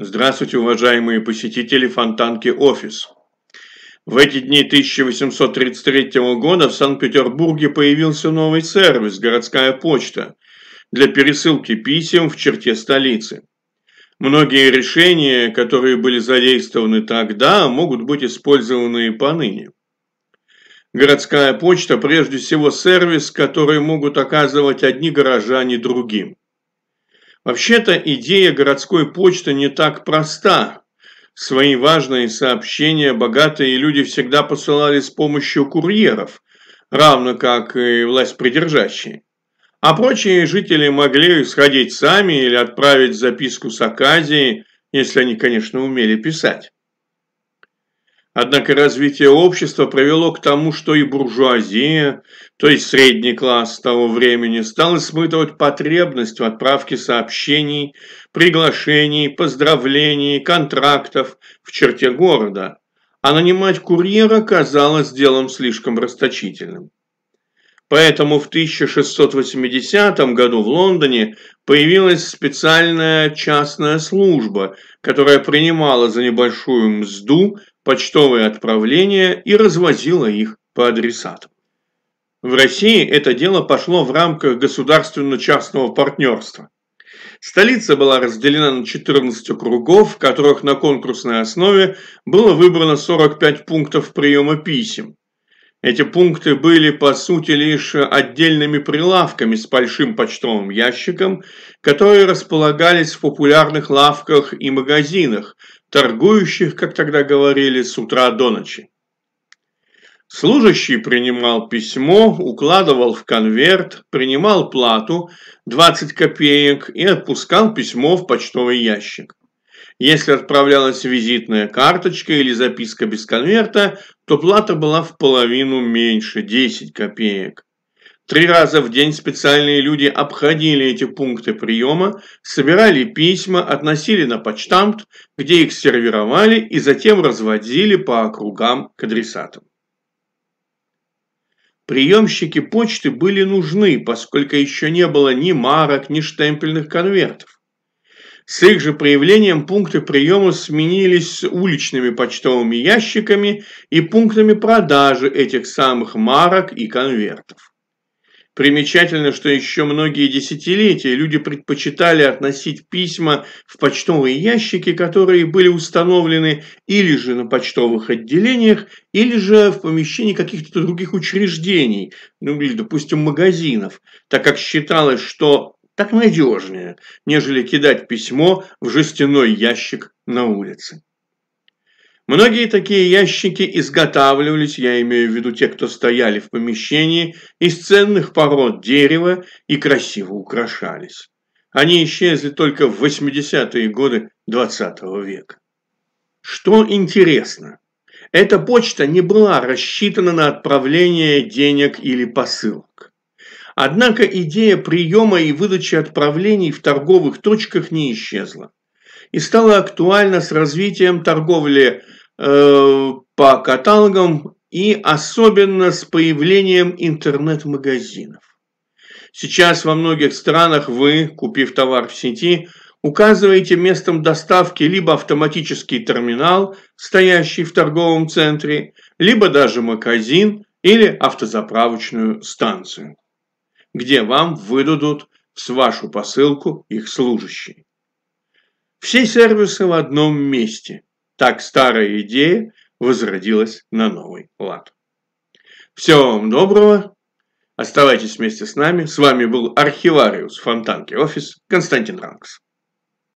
Здравствуйте, уважаемые посетители Фонтанки Офис. В эти дни 1833 года в Санкт-Петербурге появился новый сервис – городская почта для пересылки писем в черте столицы. Многие решения, которые были задействованы тогда, могут быть использованы и поныне. Городская почта прежде всего сервис, который могут оказывать одни горожане другим. Вообще-то идея городской почты не так проста. Свои важные сообщения богатые люди всегда посылали с помощью курьеров, равно как и власть придержащие. А прочие жители могли сходить сами или отправить записку с Аказией, если они, конечно, умели писать. Однако развитие общества привело к тому, что и буржуазия, то есть средний класс того времени, стал испытывать потребность в отправке сообщений, приглашений, поздравлений, контрактов в черте города, а нанимать курьера казалось делом слишком расточительным. Поэтому в 1680 году в Лондоне появилась специальная частная служба, которая принимала за небольшую мзду почтовые отправления и развозила их по адресатам. В России это дело пошло в рамках государственно-частного партнерства. Столица была разделена на 14 округов, в которых на конкурсной основе было выбрано 45 пунктов приема писем, эти пункты были, по сути, лишь отдельными прилавками с большим почтовым ящиком, которые располагались в популярных лавках и магазинах, торгующих, как тогда говорили, с утра до ночи. Служащий принимал письмо, укладывал в конверт, принимал плату 20 копеек и отпускал письмо в почтовый ящик. Если отправлялась визитная карточка или записка без конверта, то плата была в половину меньше – 10 копеек. Три раза в день специальные люди обходили эти пункты приема, собирали письма, относили на почтамт, где их сервировали и затем разводили по округам к адресатам. Приемщики почты были нужны, поскольку еще не было ни марок, ни штемпельных конвертов. С их же появлением пункты приема сменились уличными почтовыми ящиками и пунктами продажи этих самых марок и конвертов. Примечательно, что еще многие десятилетия люди предпочитали относить письма в почтовые ящики, которые были установлены или же на почтовых отделениях, или же в помещении каких-то других учреждений, ну или, допустим, магазинов, так как считалось, что так надежнее, нежели кидать письмо в жестяной ящик на улице. Многие такие ящики изготавливались, я имею в виду те, кто стояли в помещении, из ценных пород дерева и красиво украшались. Они исчезли только в 80-е годы XX -го века. Что интересно, эта почта не была рассчитана на отправление денег или посыл. Однако идея приема и выдачи отправлений в торговых точках не исчезла и стала актуальна с развитием торговли э, по каталогам и особенно с появлением интернет-магазинов. Сейчас во многих странах вы, купив товар в сети, указываете местом доставки либо автоматический терминал, стоящий в торговом центре, либо даже магазин или автозаправочную станцию где вам выдадут с вашу посылку их служащие. Все сервисы в одном месте. Так старая идея возродилась на новый лад. Всего вам доброго. Оставайтесь вместе с нами. С вами был архивариус Фонтанки Офис Константин Ранкс.